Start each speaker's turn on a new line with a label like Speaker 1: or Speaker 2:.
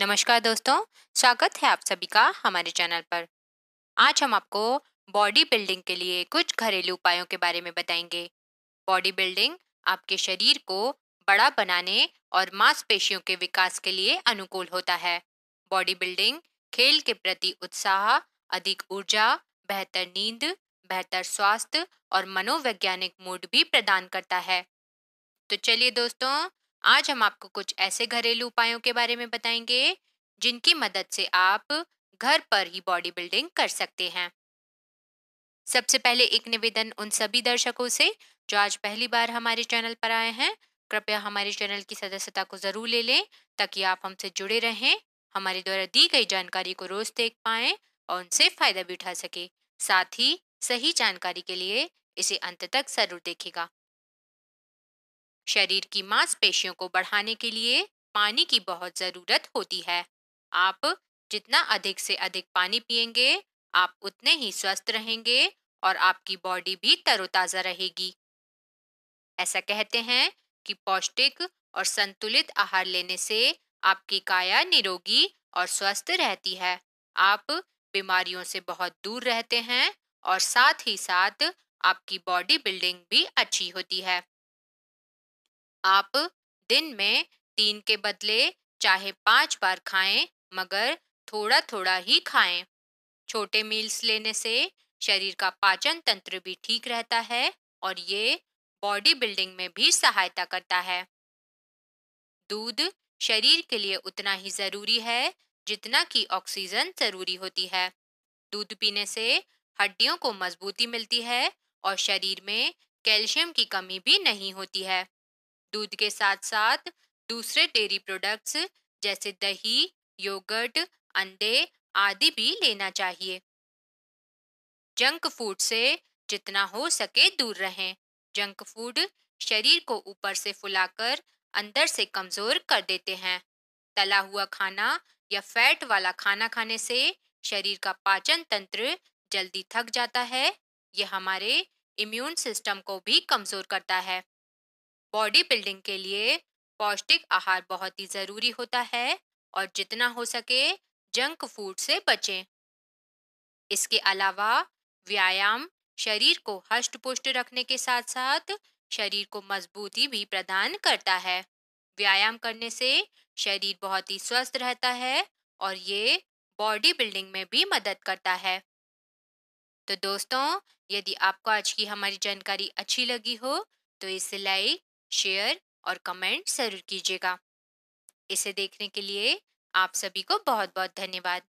Speaker 1: नमस्कार दोस्तों स्वागत है आप सभी का हमारे चैनल पर आज हम आपको बॉडी बिल्डिंग के लिए कुछ घरेलू उपायों के बारे में बताएंगे बॉडी बिल्डिंग आपके शरीर को बड़ा बनाने और मांसपेशियों के विकास के लिए अनुकूल होता है बॉडी बिल्डिंग खेल के प्रति उत्साह अधिक ऊर्जा बेहतर नींद बेहतर स्वास्थ्य और मनोवैज्ञानिक मूड भी प्रदान करता है तो चलिए दोस्तों आज हम आपको कुछ ऐसे घरेलू उपायों के बारे में बताएंगे जिनकी मदद से आप घर पर ही बॉडी बिल्डिंग कर सकते हैं सबसे पहले एक निवेदन उन सभी दर्शकों से जो आज पहली बार हमारे चैनल पर आए हैं कृपया हमारे चैनल की सदस्यता को जरूर ले लें ताकि आप हमसे जुड़े रहें हमारे द्वारा दी गई जानकारी को रोज देख पाएं और उनसे फायदा भी उठा सके साथ ही सही जानकारी के लिए इसे अंत तक जरूर देखेगा शरीर की मांसपेशियों को बढ़ाने के लिए पानी की बहुत ज़रूरत होती है आप जितना अधिक से अधिक पानी पियेंगे आप उतने ही स्वस्थ रहेंगे और आपकी बॉडी भी तरोताज़ा रहेगी ऐसा कहते हैं कि पौष्टिक और संतुलित आहार लेने से आपकी काया निरोगी और स्वस्थ रहती है आप बीमारियों से बहुत दूर रहते हैं और साथ ही साथ आपकी बॉडी बिल्डिंग भी अच्छी होती है आप दिन में तीन के बदले चाहे पाँच बार खाएं मगर थोड़ा थोड़ा ही खाएं। छोटे मील्स लेने से शरीर का पाचन तंत्र भी ठीक रहता है और ये बॉडी बिल्डिंग में भी सहायता करता है दूध शरीर के लिए उतना ही ज़रूरी है जितना कि ऑक्सीजन ज़रूरी होती है दूध पीने से हड्डियों को मजबूती मिलती है और शरीर में कैल्शियम की कमी भी नहीं होती है दूध के साथ साथ दूसरे डेयरी प्रोडक्ट्स जैसे दही योगर्ट अंडे आदि भी लेना चाहिए जंक फूड से जितना हो सके दूर रहें जंक फूड शरीर को ऊपर से फुलाकर अंदर से कमज़ोर कर देते हैं तला हुआ खाना या फैट वाला खाना खाने से शरीर का पाचन तंत्र जल्दी थक जाता है यह हमारे इम्यून सिस्टम को भी कमज़ोर करता है बॉडी बिल्डिंग के लिए पौष्टिक आहार बहुत ही ज़रूरी होता है और जितना हो सके जंक फूड से बचें इसके अलावा व्यायाम शरीर को हष्ट पुष्ट रखने के साथ साथ शरीर को मजबूती भी प्रदान करता है व्यायाम करने से शरीर बहुत ही स्वस्थ रहता है और ये बॉडी बिल्डिंग में भी मदद करता है तो दोस्तों यदि आपको आज की हमारी जानकारी अच्छी लगी हो तो इसे लाइक शेयर और कमेंट जरूर कीजिएगा इसे देखने के लिए आप सभी को बहुत बहुत धन्यवाद